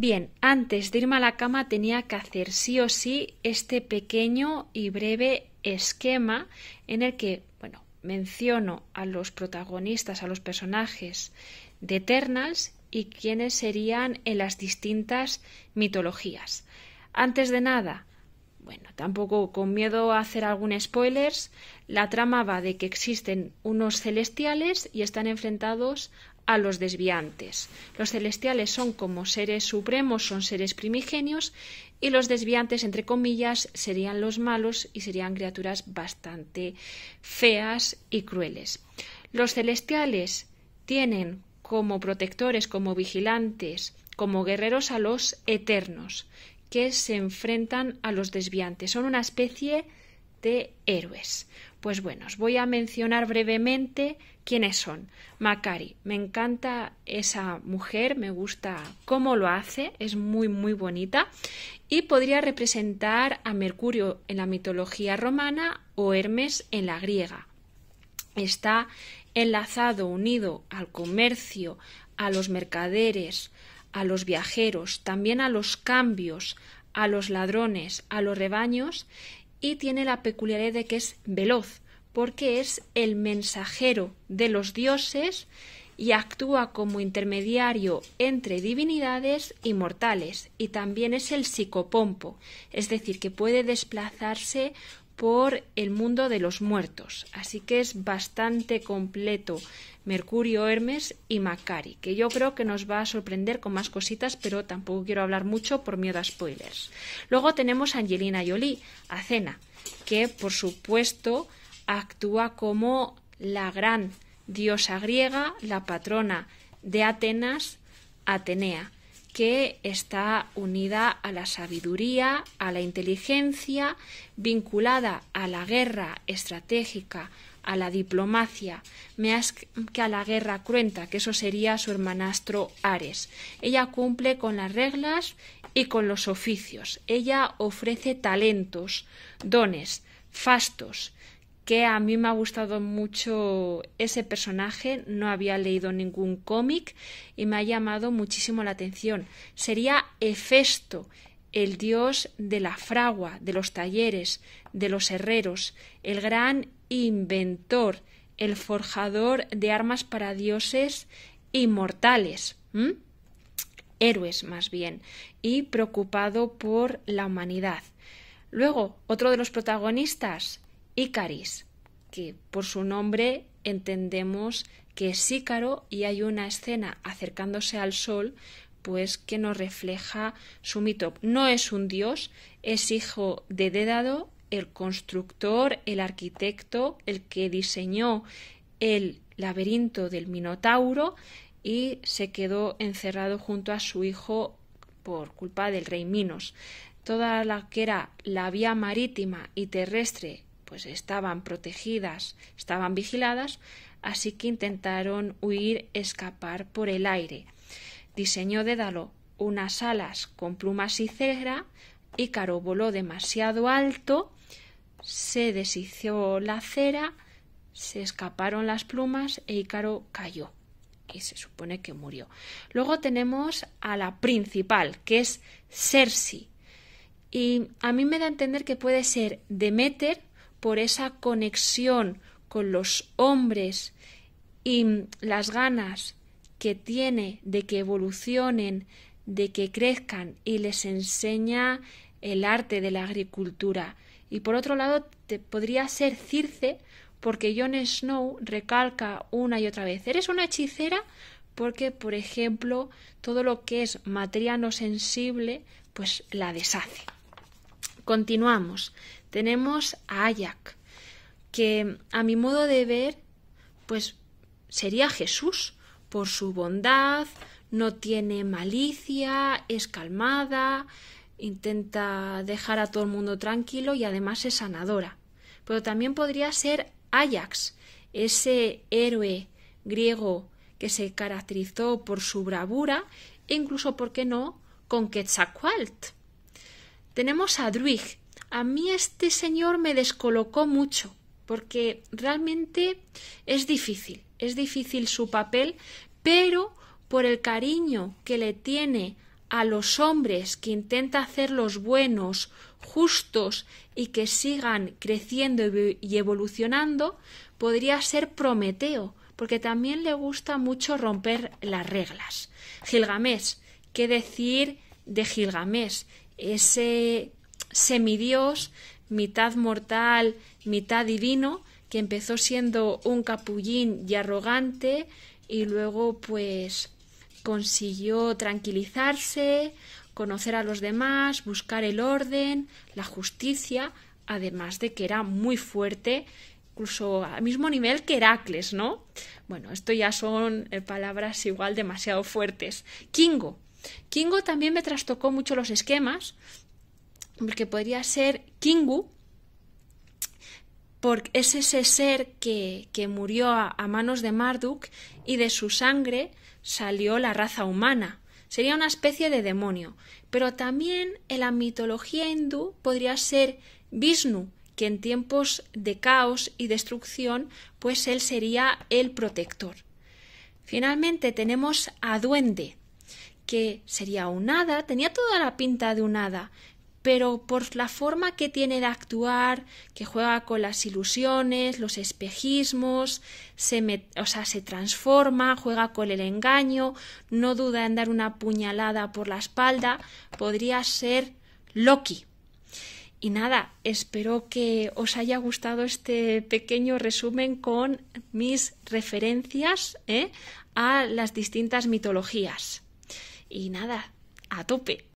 Bien, antes de irme a la cama tenía que hacer sí o sí este pequeño y breve esquema en el que, bueno, menciono a los protagonistas, a los personajes de Eternas y quiénes serían en las distintas mitologías. Antes de nada, bueno, tampoco con miedo a hacer algún spoilers, la trama va de que existen unos celestiales y están enfrentados a los desviantes. Los celestiales son como seres supremos, son seres primigenios y los desviantes, entre comillas, serían los malos y serían criaturas bastante feas y crueles. Los celestiales tienen como protectores, como vigilantes, como guerreros a los eternos, que se enfrentan a los desviantes. Son una especie de héroes. Pues bueno, os voy a mencionar brevemente quiénes son. Macari, me encanta esa mujer, me gusta cómo lo hace, es muy muy bonita y podría representar a Mercurio en la mitología romana o Hermes en la griega. Está enlazado, unido al comercio, a los mercaderes, a los viajeros, también a los cambios, a los ladrones, a los rebaños, y tiene la peculiaridad de que es veloz, porque es el mensajero de los dioses y actúa como intermediario entre divinidades y mortales, y también es el psicopompo, es decir, que puede desplazarse por el mundo de los muertos. Así que es bastante completo Mercurio, Hermes y Macari, que yo creo que nos va a sorprender con más cositas, pero tampoco quiero hablar mucho por miedo a spoilers. Luego tenemos Angelina Jolie, Acena, que por supuesto actúa como la gran diosa griega, la patrona de Atenas, Atenea que está unida a la sabiduría, a la inteligencia, vinculada a la guerra estratégica, a la diplomacia, más que a la guerra cruenta, que eso sería su hermanastro Ares. Ella cumple con las reglas y con los oficios. Ella ofrece talentos, dones, fastos, que a mí me ha gustado mucho ese personaje, no había leído ningún cómic y me ha llamado muchísimo la atención. Sería Hefesto, el dios de la fragua, de los talleres, de los herreros, el gran inventor, el forjador de armas para dioses inmortales. héroes más bien, y preocupado por la humanidad. Luego, otro de los protagonistas, Icaris, que por su nombre entendemos que es Ícaro y hay una escena acercándose al sol pues que nos refleja su mito. No es un dios, es hijo de Dédado, el constructor, el arquitecto, el que diseñó el laberinto del Minotauro y se quedó encerrado junto a su hijo por culpa del rey Minos. Toda la que era la vía marítima y terrestre pues estaban protegidas, estaban vigiladas, así que intentaron huir, escapar por el aire. Diseñó Dédalo unas alas con plumas y cera, Ícaro voló demasiado alto, se deshizo la cera, se escaparon las plumas e Ícaro cayó y se supone que murió. Luego tenemos a la principal, que es Cersei. Y a mí me da a entender que puede ser Demeter por esa conexión con los hombres y las ganas que tiene de que evolucionen, de que crezcan y les enseña el arte de la agricultura. Y por otro lado, te podría ser Circe, porque Jon Snow recalca una y otra vez, eres una hechicera porque, por ejemplo, todo lo que es materia no sensible, pues la deshace. Continuamos. Tenemos a Ayak, que a mi modo de ver, pues sería Jesús, por su bondad, no tiene malicia, es calmada, intenta dejar a todo el mundo tranquilo y además es sanadora. Pero también podría ser Ajax, ese héroe griego que se caracterizó por su bravura e incluso, ¿por qué no?, con Quetzalcoatl. Tenemos a Druig, a mí este señor me descolocó mucho, porque realmente es difícil, es difícil su papel, pero por el cariño que le tiene a los hombres que intenta hacerlos buenos, justos y que sigan creciendo y evolucionando, podría ser Prometeo, porque también le gusta mucho romper las reglas. Gilgamesh, qué decir de Gilgamesh, ese semidios, mitad mortal, mitad divino, que empezó siendo un capullín y arrogante y luego pues consiguió tranquilizarse, conocer a los demás, buscar el orden, la justicia, además de que era muy fuerte, incluso al mismo nivel que Heracles, ¿no? Bueno, esto ya son eh, palabras igual demasiado fuertes. Kingo. Kingo también me trastocó mucho los esquemas, porque podría ser Kingu, porque es ese ser que, murió a, manos de Marduk y de su sangre salió la raza humana. Sería una especie de demonio. Pero también en la mitología hindú podría ser Vishnu, que en tiempos de caos y destrucción, pues él sería el protector. Finalmente tenemos a Duende, que sería un hada, tenía toda la pinta de un hada, pero por la forma que tiene de actuar, que juega con las ilusiones, los espejismos, se, o se transforma, juega con el engaño, no duda en dar una puñalada por la espalda, podría ser Loki. Y nada, espero que os haya gustado este pequeño resumen con mis referencias ¿eh? a las distintas mitologías. Y nada, a tope.